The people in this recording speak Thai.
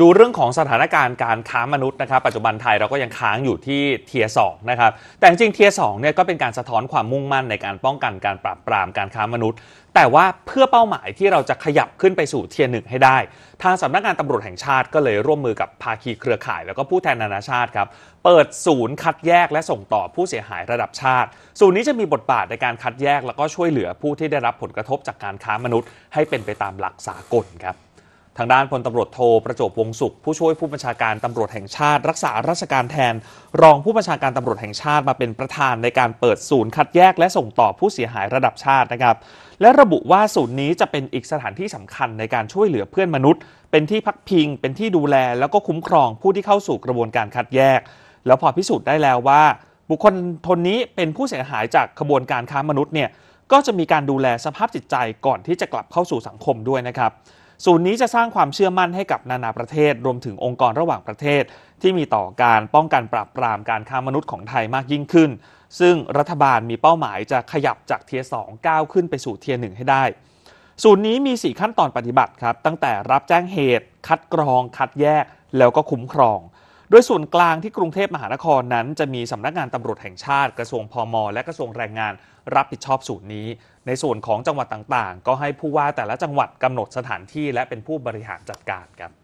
ดูเรื่องของสถานการณ์การค้ามนุษย์นะครับปัจจุบันไทยเราก็ยังค้างอยู่ที่เทียสองนะครับแต่จริงเทียสองเนี่ยก็เป็นการสะท้อนความมุ่งมั่นในการป้องกันการปราบปรามการค้ามนุษย์ แต่ว่าเพื่อเป้าหมายที่เราจะขยับขึ้นไปสู่เทียหนึ่งให้ได้ ทางสำนักงานตำรวจแห่งชาติก็เลยร่วมมือกับภาคีเครือข่ายแล้วก็ผู้แทนนานาชาติครับเปิดศูนย์คัดแยกและส่งต่อผู้เสียหายระดับชาติ ศูนย์นี้จะมีบทบาทในการคัดแยกแล้วก็ช่วยเหลือผู้ที่ได้รับผลกระทบจากการค้ามนุษย์ ให้เป็นไปตามหลักสากลครับทางด้านพลตำรวจโทประจบวงสุขผู้ช่วยผู้บัญชาการตำรวจแห่งชาติ รักษาราชการแทน รองผู้บัญชาการตำรวจแห่งชาติมาเป็นประธานในการเปิดศูนย์คัดแยกและส่งต่อผู้เสียหายระดับชาตินะครับ และระบุว่าศูนย์นี้จะเป็นอีกสถานที่สำคัญในการช่วยเหลือเพื่อนมนุษย์ เป็นที่พักพิง เป็นที่ดูแลแล้วก็คุ้มครองผู้ที่เข้าสู่กระบวนการคัดแยก แล้วพอพิสูจน์ได้แล้วว่า บุคคลทนนี้เป็นผู้เสียหายจากกระบวนการค้ามนุษย์เนี่ยก็จะมีการดูแลสภาพจิตใจก่อนที่จะกลับเข้าสู่สังคมด้วยนะครับศูนย์นี้จะสร้างความเชื่อมั่นให้กับนานาประเทศ รวมถึงองค์กรระหว่างประเทศ ที่มีต่อการป้องกันปราบปรามการค้ามนุษย์ของไทยมากยิ่งขึ้น ซึ่งรัฐบาลมีเป้าหมายจะขยับจากเทียสองก้าวขึ้นไปสู่เทียหนึ่งให้ได้ศูนย์นี้มี 4 ขั้นตอนปฏิบัติครับ ตั้งแต่รับแจ้งเหตุ คัดกรอง คัดแยกแล้วก็คุ้มครองโดยส่วนกลางที่กรุงเทพมหานครนั้น จะมีสำนักงานตำรวจแห่งชาติ กระทรวงพอมอและกระทรวงแรงงานรับผิดชอบศูนย์นี้ ในส่วนของจังหวัดต่างๆ ก็ให้ผู้ว่าแต่ละจังหวัดกำหนดสถานที่และเป็นผู้บริหารจัดการครับ